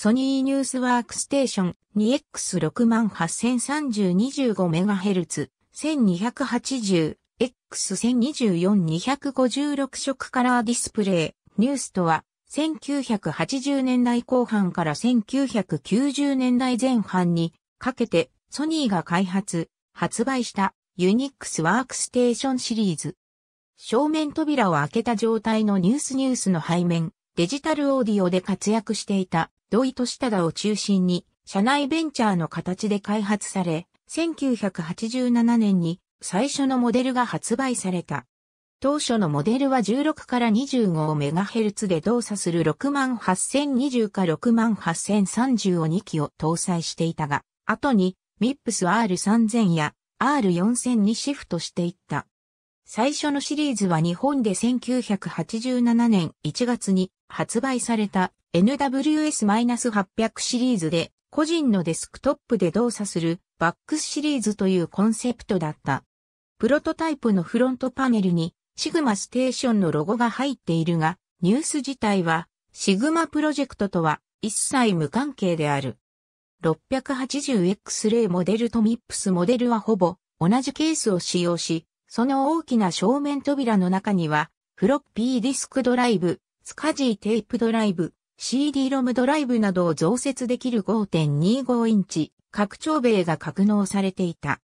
ソニーニュースワークステーション 2X6803025MHz 1280 X1024-256 色カラーディスプレイ、ニュースとは、1980年代後半から1990年代前半にかけてソニーが開発、発売したユニックスワークステーションシリーズ。正面扉を開けた状態のニュースニュースの背面、デジタルオーディオで活躍していた土井利忠を中心に、社内ベンチャーの形で開発され、1987年に最初のモデルが発売された。当初のモデルは16から 25MHz で動作する68020か68030を2機を搭載していたが、後に MIPS R3000 や R4000 にシフトしていった。最初のシリーズは日本で1987年1月に発売された NWS-800 シリーズで個人のデスクトップで動作するバックスシリーズというコンセプトだった。プロトタイプのフロントパネルにシグマステーションのロゴが入っているが、ニュース自体はシグマプロジェクトとは一切無関係である。680X 例モデルと MIPS モデルはほぼ同じケースを使用し、その大きな正面扉の中には、フロッピーディスクドライブ、スカジーテープドライブ、CD ロムドライブなどを増設できる5.25インチ拡張米が格納されていた。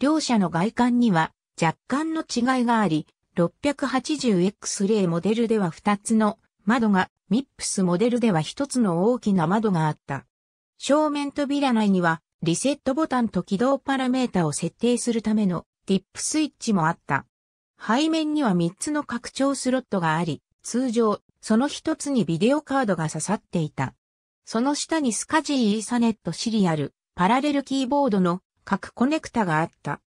両者の外観には若干の違いがあり、680X 例モデルでは2つの窓が、ミップスモデルでは1つの大きな窓があった。正面扉内にはリセットボタンと起動パラメータを設定するためのディップスイッチもあった。背面には3つの拡張スロットがあり、通常、その1つにビデオカードが刺さっていた。その下にスカジーイーサネットシリアル、パラレルキーボードの各コネクタがあった。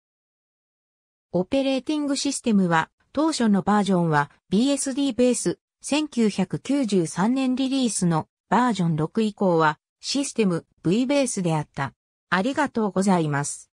オペレーティングシステムは、当初のバージョンは BSD ベース1993年リリースのバージョン6以降はシステム V ベースであった。ありがとうございます。